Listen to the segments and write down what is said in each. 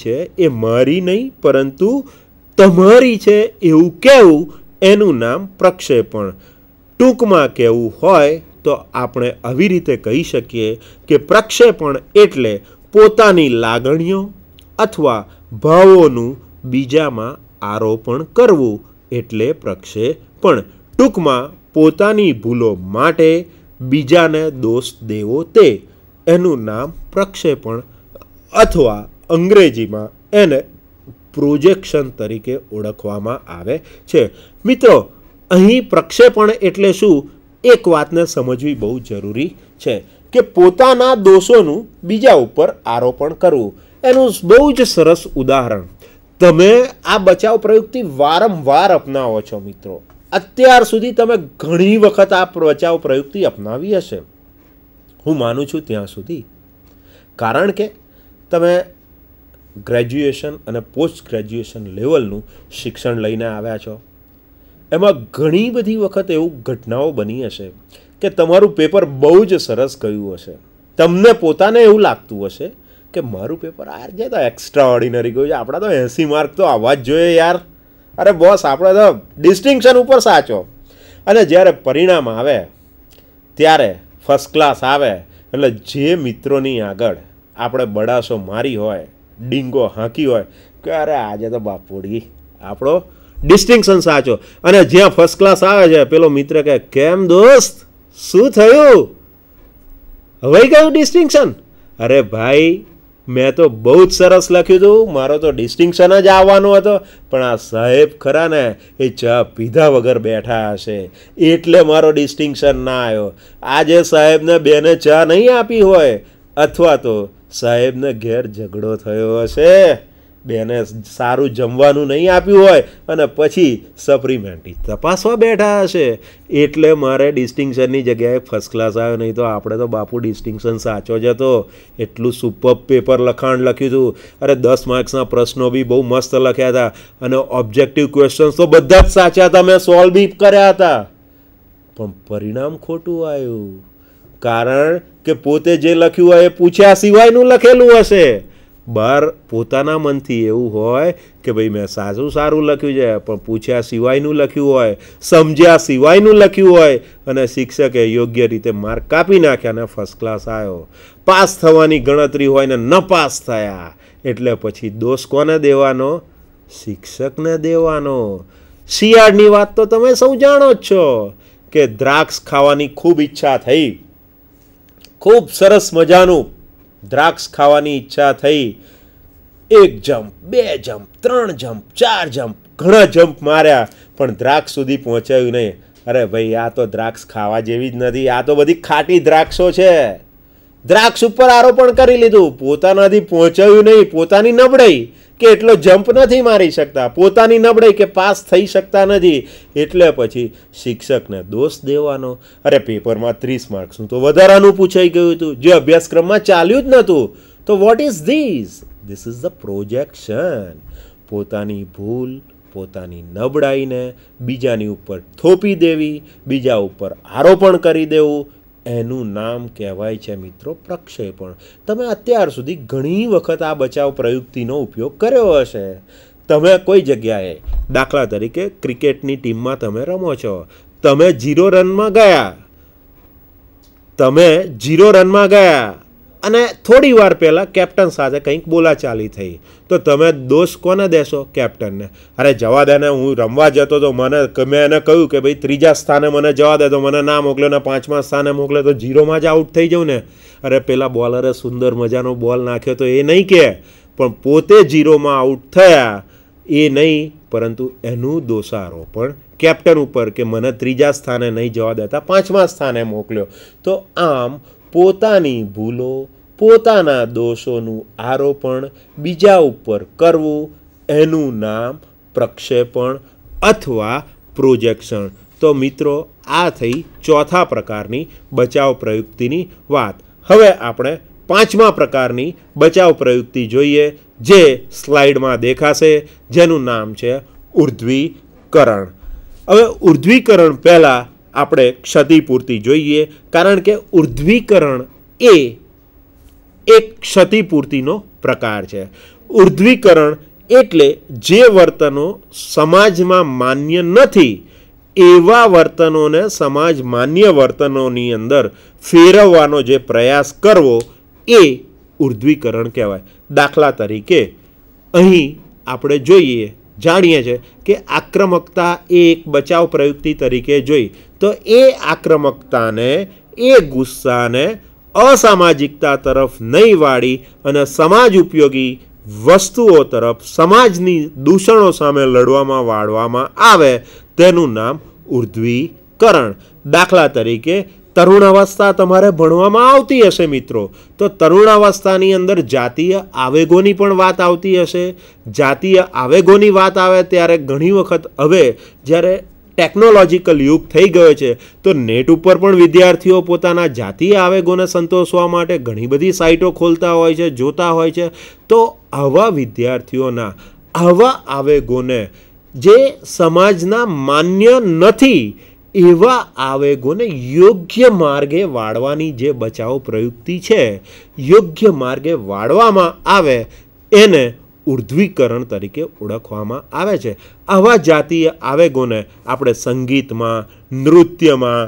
છે એ મારી નહીં પરંતુ તમારી છે એવું કહેવું એનું નામ પ્રક્ષેપણ ટૂંકમાં કહેવું હોય તો આપણે આવી રીતે કહી શકીએ કે પ્રક્ષેપણ એટલે પોતાની લાગણીઓ અથવા ભાવોનું બીજામાં આરોપણ કરવું એટલે પ્રક્ષેપણ ટૂંકમાં પોતાની ભૂલો માટે બીજાને દોષ દેવો તે એનું નામ પ્રક્ષેપણ અથવા અંગ્રેજીમાં એને પ્રોજેક્શન તરીકે ઓળખવામાં આવે છે મિત્રો અહીં પ્રક્ષેપણ એટલે શું એક વાતને સમજવી બહુ જરૂરી છે કે પોતાના દોષોનું બીજા ઉપર આરોપણ કરવું એનું બહુ જ સરસ ઉદાહરણ તમે આ બચાવ પ્રયુક્તિ વારંવાર અપનાવો છો મિત્રો અત્યાર સુધી તમે ઘણી વખત આ બચાવ પ્રયુક્તિ અપનાવી હશે હું માનું છું ત્યાં સુધી કારણ કે તમે ગ્રેજ્યુએશન અને પોસ્ટ ગ્રેજ્યુએશન લેવલનું શિક્ષણ લઈને આવ્યા છો એમાં ઘણી બધી વખત એવું ઘટનાઓ બની હશે કે તમારું પેપર બહુ જ સરસ ગયું હશે તમને પોતાને એવું લાગતું હશે કે મારું પેપર આ જે તો એક્સ્ટ્રા ઓર્ડિનરી ગયું છે આપણા તો એંસી માર્ક તો આવવા જ જોઈએ યાર અરે બોસ આપણે તો ડિસ્ટિંક્શન ઉપર સાચો અને જ્યારે પરિણામ આવે ત્યારે ફર્સ્ટ ક્લાસ આવે એટલે જે મિત્રોની આગળ આપણે બડાસો મારી હોય ડીંગો હાંકી હોય કે અરે આજે તો બાપુડી આપણો ડિસ્ટિંક્શન સાચો અને જ્યાં ફર્સ્ટ ક્લાસ આવે છે પેલો મિત્ર કે કેમ દોસ્ત શું થયું હવે ગયું ડિસ્ટિંક્શન અરે ભાઈ મેં તો બહુ જ સરસ લખ્યું હતું મારો તો ડિસ્ટિંકશન જ આવવાનો હતો પણ આ સાહેબ ખરા ને એ ચા પીધા વગર બેઠા હશે એટલે મારો ડિસ્ટિંક્શન ના આવ્યો આજે સાહેબને બેને ચા નહીં આપી હોય અથવા તો સાહેબને ઘેર ઝઘડો થયો હશે બેને સારું જમવાનું નહીં આપ્યું હોય અને પછી સપ્લિમેન્ટરી તપાસવા બેઠા હશે એટલે મારે ડિસ્ટિંક્શનની જગ્યાએ ફર્સ્ટ ક્લાસ આવ્યો નહીં તો આપણે તો બાપુ ડિસ્ટિંક્શન સાચો જ હતો એટલું સુપર પેપર લખાણ લખ્યું હતું અરે દસ માર્ક્સના પ્રશ્નો બી બહુ મસ્ત લખ્યા હતા અને ઓબ્જેક્ટિવ ક્વેશ્ચન્સ તો બધા જ સાચા હતા મેં સોલ્વ બી કર્યા હતા પણ પરિણામ ખોટું આવ્યું કારણ કે પોતે જે લખ્યું હોય એ પૂછ્યા સિવાયનું લખેલું હશે બાર પોતાના મનથી એવું હોય કે ભાઈ મેં સાચું સારું લખ્યું છે પણ પૂછ્યા સિવાયનું લખ્યું હોય સમજ્યા સિવાયનું લખ્યું હોય અને શિક્ષકે યોગ્ય રીતે માર્ક કાપી નાખ્યા અને ફર્સ્ટ ક્લાસ આવ્યો પાસ થવાની ગણતરી હોય ને ન પાસ થયા એટલે પછી દોષ કોને દેવાનો શિક્ષકને દેવાનો શિયાળની વાત તો તમે સૌ જાણો જ છો કે દ્રાક્ષ ખાવાની ખૂબ ઈચ્છા થઈ ખૂબ સરસ મજાનું દ્રાક્ષ ખાવાની ઈચ્છા થઈ એક જમ્પ બે જમ્પ ત્રણ જમ્પ ચાર જમ્પ ઘણા જમ્પ માર્યા પણ દ્રાક્ષ સુધી પહોંચાયું નહીં અરે ભાઈ આ તો દ્રાક્ષ ખાવા જેવી જ નથી આ તો બધી ખાટી દ્રાક્ષો છે દ્રાક્ષ ઉપર આરોપણ કરી લીધું પોતાનાથી પહોંચાયું નહીં પોતાની નબળાઈ કે એટલો જમ્પ નથી મારી શકતા પોતાની નબળાઈ કે પાસ થઈ શકતા નથી એટલે પછી શિક્ષકને દોષ દેવાનો અરે પેપરમાં ત્રીસ માર્ક્સનું તો વધારાનું પૂછાઈ ગયું હતું જે અભ્યાસક્રમમાં ચાલ્યું જ નહોતું તો what is this this is the projection પોતાની ભૂલ પોતાની નબળાઈને બીજાની ઉપર થોપી દેવી બીજા ઉપર આરોપણ કરી દેવું એનું નામ કહેવાય છે મિત્રો પ્રક્ષેપણ તમે અત્યાર સુધી ઘણી વખત આ બચાવ પ્રયુક્તિનો ઉપયોગ કર્યો હશે તમે કોઈ જગ્યાએ દાખલા તરીકે ક્રિકેટની ટીમમાં તમે રમો છો તમે જીરો રનમાં ગયા તમે જીરો રનમાં ગયા અને થોડી વાર પહેલાં કેપ્ટન સાથે કંઈક બોલાચાલી થઈ તો તમે દોષ કોને દેશો કેપ્ટનને અરે જવા દે ને હું રમવા જતો તો મને મેં એને કહ્યું કે ભાઈ ત્રીજા સ્થાને મને જવા દે તો મને ના મોકલે ને પાંચમા સ્થાને મોકલે તો જીરોમાં જ આઉટ થઈ જાઉં ને અરે પેલા બોલરે સુંદર મજાનો બોલ નાખ્યો તો એ નહીં કે પણ પોતે જીરોમાં આઉટ થયા એ નહીં પરંતુ એનું દોષારોપણ કેપ્ટન ઉપર કે મને ત્રીજા સ્થાને નહીં જવા દેતા પાંચમા સ્થાને મોકલ્યો તો આમ પોતાની ભૂલો પોતાના દોષોનું આરોપણ બીજા ઉપર કરવું એનું નામ પ્રક્ષેપણ અથવા પ્રોજેક્શન તો મિત્રો આ થઈ ચોથા પ્રકારની બચાવ પ્રયુક્તિની વાત હવે આપણે પાંચમા પ્રકારની બચાવ પ્રયુક્તિ જોઈએ જે સ્લાઇડમાં દેખાશે જેનું નામ છે ઉર્ધ્વીકરણ હવે ઉર્ધ્વીકરણ પહેલાં આપણે ક્ષતિપૂર્તિ જોઈએ કારણ કે ઉર્ધ્વીકરણ એ એક ક્ષતિપૂર્તિનો પ્રકાર છે ઉર્ધ્વીકરણ એટલે જે વર્તનો સમાજમાં માન્ય નથી એવા વર્તનોને સમાજ માન્ય વર્તનોની અંદર ફેરવવાનો જે પ્રયાસ કરવો એ ઉર્ધ્વીકરણ કહેવાય દાખલા તરીકે અહીં આપણે જોઈએ જાણીએ છીએ કે આક્રમકતા એ એક બચાવ પ્રયુક્તિ તરીકે જોઈ તો એ આક્રમકતાને એ ગુસ્સાને અસામાજિકતા તરફ નહીં વાળી અને સમાજ ઉપયોગી વસ્તુઓ તરફ સમાજની દૂષણો સામે લડવામાં વાળવામાં આવે તેનું નામ ઉર્ધ્વીકરણ દાખલા તરીકે તરુણાવસ્થા તમારે ભણવામાં આવતી હશે મિત્રો તો તરુણાવસ્થાની અંદર જાતીય આવેગોની પણ વાત આવતી હશે જાતીય આવેગોની વાત આવે ત્યારે ઘણી વખત હવે જ્યારે ટેકનોલોજીકલ યુગ થઈ ગયો છે તો નેટ ઉપર પણ વિદ્યાર્થીઓ પોતાના જાતીય આવેગોને સંતોષવા માટે ઘણી બધી સાઇટો ખોલતા હોય છે જોતા હોય છે તો આવા વિદ્યાર્થીઓના આવા આવેગોને જે સમાજના માન્ય નથી એવા આવેગોને યોગ્ય માર્ગે વાળવાની જે બચાવ પ્રયુક્તિ છે યોગ્ય માર્ગે વાળવામાં આવે એને ઉર્ધ્વીકરણ તરીકે ઓળખવામાં આવે છે આવા જાતીય આવેગોને આપણે સંગીતમાં નૃત્યમાં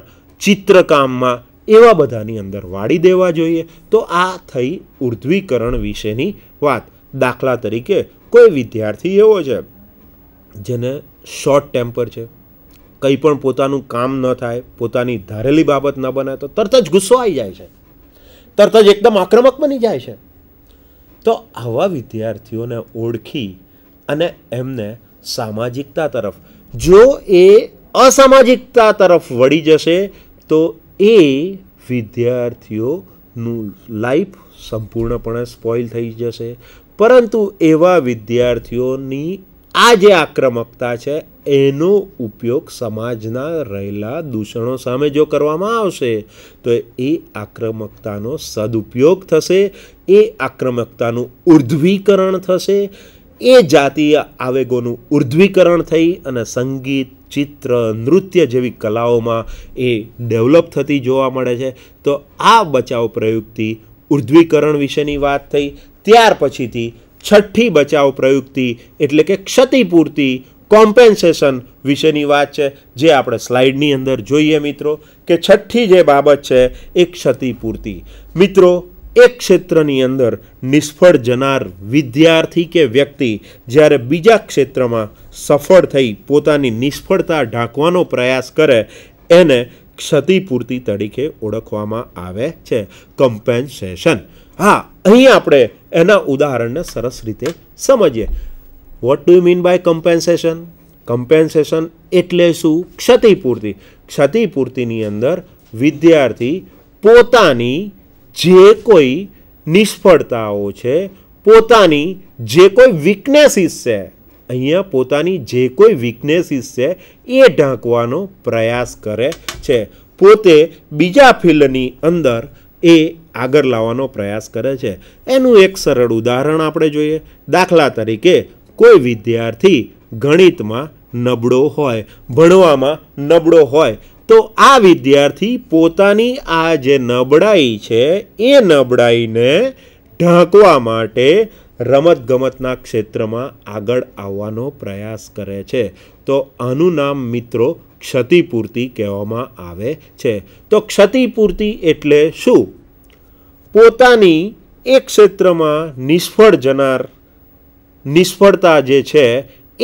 ચિત્રકામમાં એવા બધાની અંદર વાળી દેવા જોઈએ તો આ થઈ ઉર્ધ્વીકરણ વિશેની વાત દાખલા તરીકે કોઈ વિદ્યાર્થી એવો છે જેને શોર્ટ ટેમ્પર છે કંઈ પણ પોતાનું કામ ન થાય પોતાની ધારેલી બાબત ન બને તો તરત જ ગુસ્સો આવી જાય છે તરત જ એકદમ આક્રમક બની જાય છે તો આવા વિદ્યાર્થીઓને ઓળખી અને એમને સામાજિકતા તરફ જો એ અસામાજિકતા તરફ વળી જશે તો એ વિદ્યાર્થીઓનું લાઈફ સંપૂર્ણપણે સ્પોઇલ થઈ જશે પરંતુ એવા વિદ્યાર્થીઓની આ જે આક્રમકતા છે એનો ઉપયોગ સમાજના રહેલા દૂષણો સામે જો કરવામાં આવશે તો એ આક્રમકતાનો સદુપયોગ થશે એ આક્રમકતાનું ઉર્ધ્વીકરણ થશે એ જાતીય આવેગોનું ઉર્ધ્વીકરણ થઈ અને સંગીત ચિત્ર નૃત્ય જેવી કલાઓમાં એ ડેવલપ થતી જોવા મળે છે તો આ બચાવ પ્રયુક્તિ ઉર્ધ્વીકરણ વિશેની વાત થઈ ત્યાર પછીથી છઠ્ઠી બચાવ પ્રયુક્તિ એટલે કે ક્ષતિપૂર્તિ કોમ્પેન્સેશન વિશેની વાત છે જે આપણે સ્લાઇડની અંદર જોઈએ મિત્રો કે છઠ્ઠી જે બાબત છે એ ક્ષતિપૂર્તિ મિત્રો એક ક્ષેત્રની અંદર નિષ્ફળ જનાર વિદ્યાર્થી કે વ્યક્તિ જ્યારે બીજા ક્ષેત્રમાં સફળ થઈ પોતાની નિષ્ફળતા ઢાંકવાનો પ્રયાસ કરે એને ક્ષતિપૂર્તિ તરીકે ઓળખવામાં આવે છે કમ્પેન્સેશન હા અહીં આપણે એના ઉદાહરણને સરસ રીતે સમજીએ what do mean by compensation compensation એટલે શું ક્ષતિપૂર્તિ ક્ષતિપૂર્તિની અંદર વિદ્યાર્થી પોતાની જે કોઈ નિષ્ફળતાઓ છે પોતાની જે કોઈ વીકનેસીસ છે અહીંયા પોતાની જે કોઈ વીકનેસીસ છે એ ઢાંકવાનો પ્રયાસ કરે છે પોતે બીજા ફિલ્ડની અંદર એ આગળ લાવવાનો પ્રયાસ કરે છે એનું એક સરળ ઉદાહરણ આપણે જોઈએ દાખલા તરીકે કોઈ વિદ્યાર્થી ગણિતમાં નબળો હોય ભણવામાં નબળો હોય તો આ વિદ્યાર્થી પોતાની આ જે નબળાઈ છે એ નબળાઈને ઢાંકવા માટે રમતગમતના ક્ષેત્રમાં આગળ આવવાનો પ્રયાસ કરે છે તો આનું નામ મિત્રો ક્ષતિપૂર્તિ કહેવામાં આવે છે તો ક્ષતિપૂર્તિ એટલે શું પોતાની એ ક્ષેત્રમાં નિષ્ફળ જનાર નિષ્ફળતા જે છે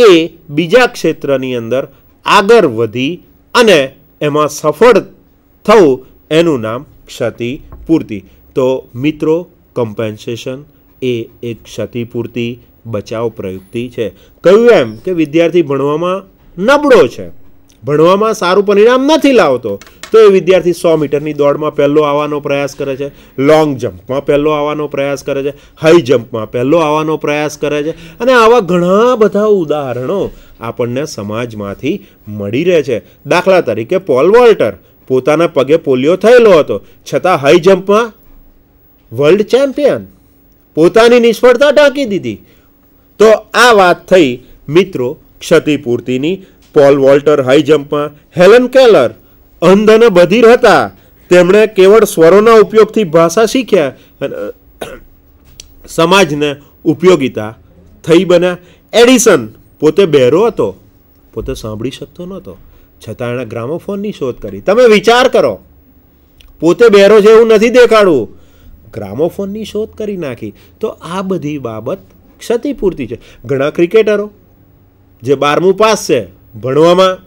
એ બીજા ક્ષેત્રની અંદર આગળ વધી અને એમાં સફળ થવું એનું નામ ક્ષતિપૂર્તિ તો મિત્રો કમ્પેન્સેશન એ એક ક્ષતિપૂર્તિ બચાવ પ્રયુક્તિ છે કહ્યું એમ કે વિદ્યાર્થી ભણવામાં નબળો છે ભણવામાં સારું પરિણામ નથી લાવતો તો એ વિદ્યાર્થી સો મીટરની દોડમાં પહેલો આવવાનો પ્રયાસ કરે છે લોંગ જમ્પમાં પહેલો આવવાનો પ્રયાસ કરે છે હાઈ જમ્પમાં પહેલો આવવાનો પ્રયાસ કરે છે અને આવા ઘણા બધા ઉદાહરણો આપણને સમાજમાંથી મળી રહે છે દાખલા તરીકે પોલ વોલ્ટર પોતાના પગે પોલિયો થયેલો હતો છતાં હાઈ જમ્પમાં વર્લ્ડ ચેમ્પિયન પોતાની નિષ્ફળતા ઢાંકી દીધી તો આ વાત થઈ મિત્રો ક્ષતિપૂર્તિની પોલ વોલ્ટર હાઈ જમ્પમાં હેલન કેલર અંધ અને બધીર હતા તેમણે કેવળ સ્વરોના ઉપયોગથી ભાષા શીખ્યા અને સમાજને ઉપયોગીતા થઈ બન્યા એડિસન પોતે બહેરો હતો પોતે સાંભળી શકતો નહોતો છતાં એણે ગ્રામોફોનની શોધ કરી તમે વિચાર કરો પોતે બહેરો છે એવું નથી દેખાડવું ગ્રામોફોનની શોધ કરી નાખી તો આ બધી બાબત ક્ષતિપૂર્તિ છે ઘણા ક્રિકેટરો જે બારમું પાસ છે ભણવામાં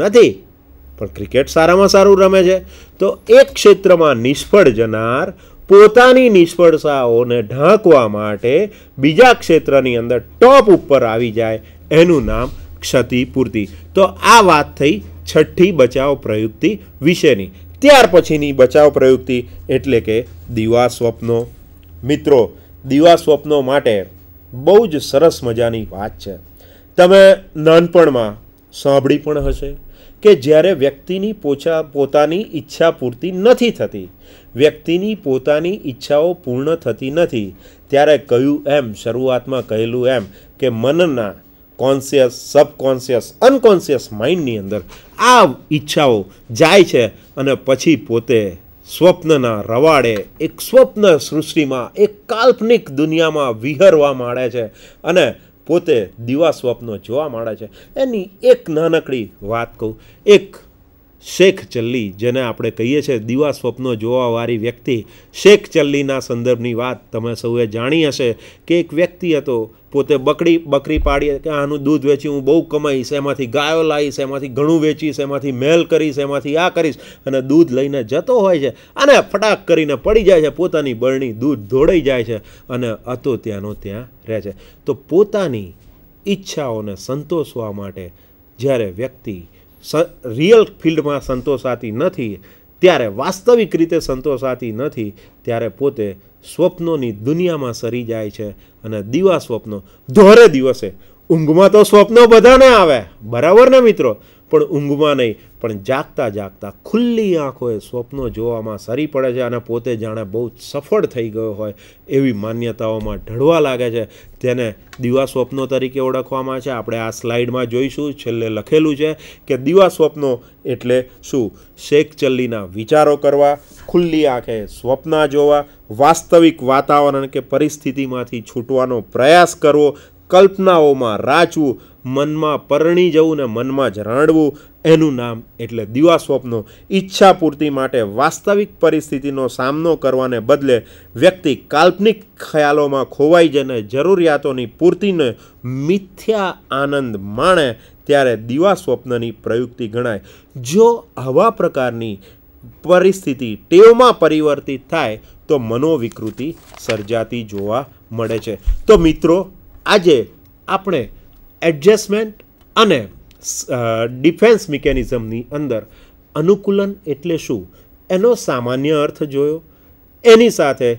નથી પણ ક્રિકેટ સારામાં સારું રમે છે તો એક ક્ષેત્રમાં નિષ્ફળ જનાર પોતાની નિષ્ફળતાઓને ઢાંકવા માટે બીજા ક્ષેત્રની અંદર ટોપ ઉપર આવી જાય એનું નામ ક્ષતિપૂર્તિ તો આ વાત થઈ છઠ્ઠી બચાવ પ્રયુક્તિ વિશેની ત્યાર પછીની બચાવ પ્રયુક્તિ એટલે કે દિવા સ્વપ્નો મિત્રો દિવા સ્વપ્નો માટે બહુ જ સરસ મજાની વાત છે તમે નાનપણમાં સાંભળી પણ હશે કે જ્યારે વ્યક્તિની પોચા પોતાની ઈચ્છા પૂરતી નથી થતી વ્યક્તિની પોતાની ઈચ્છાઓ પૂર્ણ થતી નથી ત્યારે કહ્યું એમ શરૂઆતમાં કહેલું એમ કે મનના કોન્સિયસ સબકોન્સિયસ અનકોન્સિયસ માઇન્ડની અંદર આ ઈચ્છાઓ જાય છે અને પછી પોતે સ્વપ્નના રવાડે એક સ્વપ્ન સૃષ્ટિમાં એક કાલ્પનિક દુનિયામાં વિહરવા માંડે છે અને પોતે દીવા સ્વપ્નો જોવા મળે છે એની એક નાનકડી વાત કહું એક શેખ ચલ્લી જેને આપણે કહીએ છીએ દિવા સ્વપ્નો જોવાવાળી વ્યક્તિ શેખ ચલ્લીના સંદર્ભની વાત તમે સૌએ જાણી હશે કે એક વ્યક્તિ હતો પોતે બકરી બકરી પાડીએ કે આનું દૂધ વેચી હું બહુ કમાઈશ એમાંથી ગાયો લાવીશ એમાંથી ઘણું વેચીશ એમાંથી મેલ કરીશ એમાંથી આ કરીશ અને દૂધ લઈને જતો હોય છે અને ફટાક કરીને પડી જાય છે પોતાની બળણી દૂધ ધોડાઈ જાય છે અને હતો ત્યાંનો ત્યાં રહે છે તો પોતાની ઈચ્છાઓને સંતોષવા માટે જ્યારે વ્યક્તિ રિયલ ફિલ્ડમાં સંતોષાતી નથી ત્યારે વાસ્તવિક રીતે સંતોષાતી નથી ત્યારે પોતે સ્વપ્નોની દુનિયામાં સરી જાય છે અને દીવા સ્વપ્નો ધોરે દિવસે ઊંઘમાં તો સ્વપ્નો બધાને આવે બરાબર ને મિત્રો પણ ઊંઘમાં નહીં પણ જાગતા જાગતા ખુલ્લી આંખોએ સ્વપ્નો જોવામાં સરી પડે છે અને પોતે જાણે બહુ સફળ થઈ ગયો હોય એવી માન્યતાઓમાં ઢળવા લાગે છે તેને દિવા સ્વપ્નો તરીકે ઓળખવામાં છે આપણે આ સ્લાઇડમાં જોઈશું છેલ્લે લખેલું છે કે દિવા સ્વપ્નો એટલે શું શેખ ચલ્લીના વિચારો કરવા ખુલ્લી આંખે સ્વપ્ના જોવા વાસ્તવિક વાતાવરણ કે પરિસ્થિતિમાંથી છૂટવાનો પ્રયાસ કરવો કલ્પનાઓમાં રાચવું મનમાં પરણી જવું ને મનમાં જ રાણવું એનું નામ એટલે દિવા સ્વપ્નો ઈચ્છા પૂર્તિ માટે વાસ્તવિક પરિસ્થિતિનો સામનો કરવાને બદલે વ્યક્તિ કાલ્પનિક ખ્યાલોમાં ખોવાઈ જઈને જરૂરિયાતોની પૂર્તિને મિથ્યા આનંદ માણે ત્યારે દિવા સ્વપ્નની પ્રયુક્તિ ગણાય જો આવા પ્રકારની પરિસ્થિતિ ટેવમાં પરિવર્તિત થાય તો મનોવિકૃતિ સર્જાતી જોવા મળે છે તો મિત્રો આજે આપણે એડજસ્ટમેન્ટ અને ડિફેન્સ મિકેનિઝમની અંદર અનુકૂલન એટલે શું એનો સામાન્ય અર્થ જોયો એની સાથે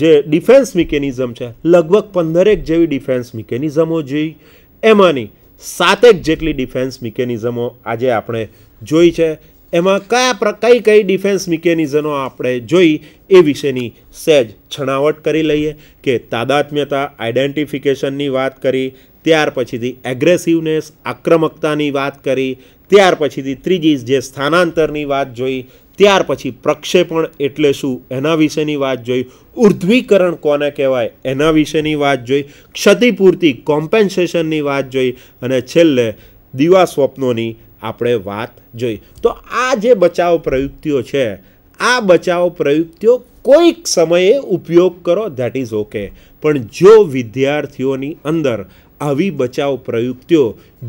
જે ડિફેન્સ મિકેનિઝમ છે લગભગ પંદરેક જેવી ડિફેન્સ મિકેનિઝમો જોઈ એમાંની સાતેક જેટલી ડિફેન્સ મિકેનિઝમો આજે આપણે જોઈ છે એમાં કયા કઈ કઈ ડિફેન્સ મિકેનિઝમો આપણે જોઈ એ વિશેની સહેજ છણાવટ કરી લઈએ કે તાદાત્મ્યતા આઈડેન્ટિફિકેશનની વાત કરી ત્યાર પછીથી એગ્રેસિવનેસ આક્રમકતાની વાત કરી ત્યાર પછીથી ત્રીજી જે સ્થાનાંતરની વાત જોઈ ત્યાર પછી પ્રક્ષેપણ એટલે શું એના વિશેની વાત જોઈ ઉર્ધ્વીકરણ કોને કહેવાય એના વિશેની વાત જોઈ ક્ષતિપૂર્તિ કોમ્પેન્સેશનની વાત જોઈ અને છેલ્લે દિવા સ્વપ્નોની આપણે વાત જોઈ તો આ જે બચાવ પ્રયુક્તિઓ છે આ બચાવ પ્રયુક્તિઓ કોઈક સમયે ઉપયોગ કરો ધેટ ઇઝ ઓકે પણ જો વિદ્યાર્થીઓની અંદર આવી બચાવ પ્રયુક્તિઓ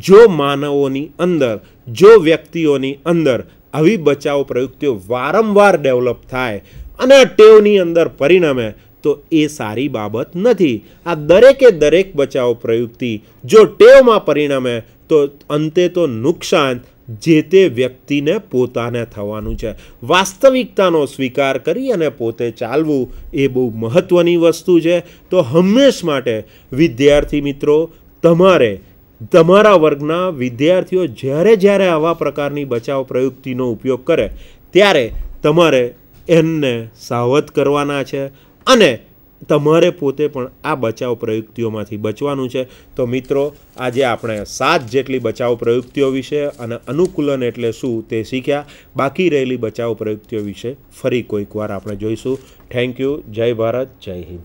જો માનવોની અંદર જો વ્યક્તિઓની અંદર આવી બચાવ પ્રયુક્તિઓ વારંવાર ડેવલપ થાય અને ટેવની અંદર પરિણમે તો એ સારી બાબત નથી આ દરેકે દરેક બચાવ પ્રયુક્તિ જો ટેવમાં પરિણમે તો અંતે તો નુકસાન જે તે વ્યક્તિને પોતાને થવાનું છે વાસ્તવિકતાનો સ્વીકાર કરી અને પોતે ચાલવું એ બહુ મહત્ત્વની વસ્તુ છે તો હંમેશ માટે વિદ્યાર્થી મિત્રો તમારે તમારા વર્ગના વિદ્યાર્થીઓ જ્યારે જ્યારે આવા પ્રકારની બચાવ પ્રયુક્તિનો ઉપયોગ કરે ત્યારે તમારે એમને સાવધ કરવાના છે અને તમારે પોતે પણ આ બચાવ પ્રયુક્તિઓમાંથી બચવાનું છે તો મિત્રો આજે આપણે સાત જેટલી બચાવ પ્રયુક્તિઓ વિશે અને અનુકૂલન એટલે શું તે શીખ્યા બાકી રહેલી બચાવ પ્રયુક્તિઓ વિશે ફરી કોઈકવાર આપણે જોઈશું થેન્ક યુ જય ભારત જય હિન્દ